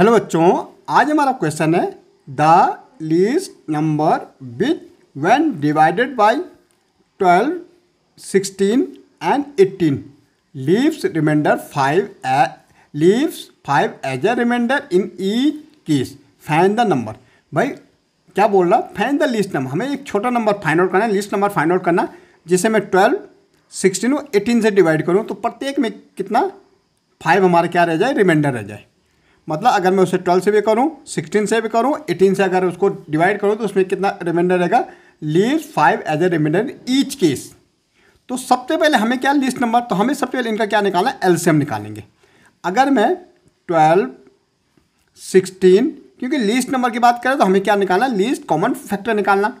hello बच्चों आज हमारा क्वेश्चन है the least number with when divided by twelve sixteen and eighteen leaves remainder five leaves five as a remainder in each case find the number भाई क्या बोल रहा find the least number हमें एक छोटा नंबर फाइंड आउट करना है list number find out करना जिसे मैं ट्वेल्व सिक्सटीन और एटीन से डिवाइड करूँ तो प्रत्येक में कितना फाइव हमारा क्या रह जाए रिमाइंडर रह जाए मतलब अगर मैं उसे ट्वेल्व से भी करूँ सिक्सटीन से भी करूँ एटीन से अगर उसको डिवाइड करूँ तो उसमें कितना रिमाइंडर रहेगा leave five as a remainder each case तो सबसे पहले हमें क्या लिस्ट नंबर तो हमें सबसे पहले इनका क्या निकालना है एल्सियम निकालेंगे अगर मैं ट्वेल्व सिक्सटीन क्योंकि लिस्ट नंबर की बात करें तो हमें क्या निकालना लीस्ट कॉमन फैक्टर निकालना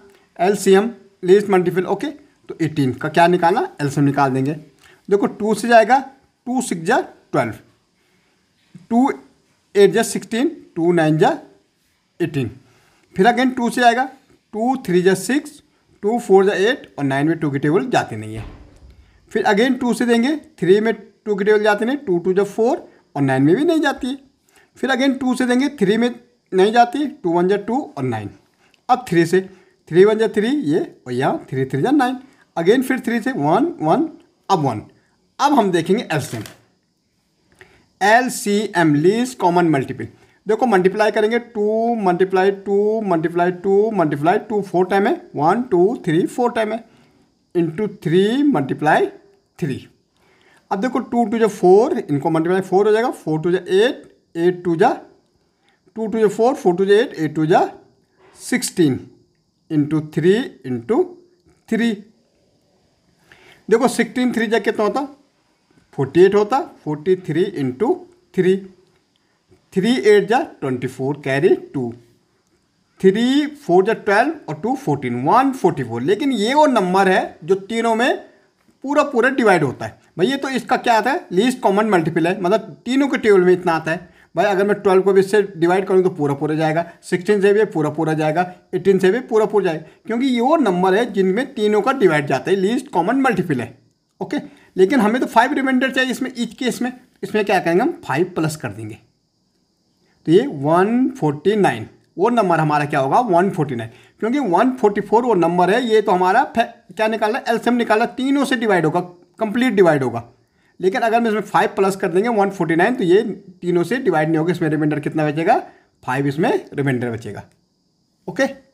एल्सियम लीस्ट मल्टीपल ओके तो एटीन का क्या निकालना एल्सियम निकाल देंगे देखो टू से जाएगा टू सिक्स जा ट्वेल्व टू एट जै सिक्सटीन टू नाइन जै एटीन फिर अगेन टू से आएगा टू थ्री जै सिक्स टू फोर जै एट और नाइन में टू की टेबल जाती नहीं है फिर अगेन टू से देंगे थ्री में टू की टेबल जाते नहीं टू टू जै फोर और नाइन में भी नहीं जाती है फिर अगेन टू से देंगे थ्री में नहीं जाती टू वन जै टू और नाइन अब थ्री से थ्री वन जै थ्री ये और यहाँ थ्री थ्री जै नाइन अगेन फिर थ्री से वन वन अब वन अब हम देखेंगे LCM L C M least common multiple देखो मल्टीप्लाई करेंगे two multiply two multiply two multiply two four time है one two three four time है इंटू थ्री मल्टीप्लाई थ्री अब देखो टू टू जो फोर इनको मल्टीप्लाई फोर हो जाएगा फोर टू जो एट एट टू जा टू टू जो फोर फोर टू जो एट एट टू जा sixteen into three into three देखो सिक्सटीन थ्री जा कितना होता फोर्टी एट होता forty three into three three eight जा twenty four carry two three four जा ट्वेल्व और two fourteen one forty four लेकिन ये वो नंबर है जो तीनों में पूरा पूरा डिवाइड होता है भाई ये तो इसका क्या आता है लीस्ट कॉमन मल्टीपल है मतलब तीनों के टेबल में इतना आता है भाई अगर मैं ट्वेल्व को भी इससे डिवाइड करूँ तो पूरा पूरा जाएगा सिक्सटीन से भी पूरा पूरा जाएगा एटीन से भी पूरा पूरा जाएगा क्योंकि ये वो नंबर है जिनमें तीनों का डिवाइड जाता है लीस्ट कॉमन मल्टीपल है ओके लेकिन हमें तो फाइव रिमाइंडर चाहिए इसमें ईच केस में इसमें क्या करेंगे हम फाइव प्लस कर देंगे तो ये वन फोर्टी नाइन वो नंबर हमारा क्या होगा वन फोर्टी नाइन क्योंकि वन फोर्टी फोर वो नंबर है ये तो हमारा क्या निकालना है एल्सियम निकाल रहा है तीनों से डिवाइड होगा कंप्लीट डिवाइड होगा लेकिन अगर हम इसमें फाइव प्लस कर देंगे वन फोर्टी नाइन तो ये तीनों से डिवाइड नहीं होगा इसमें रिमाइंडर कितना बचेगा फाइव इसमें रिमाइंडर बचेगा ओके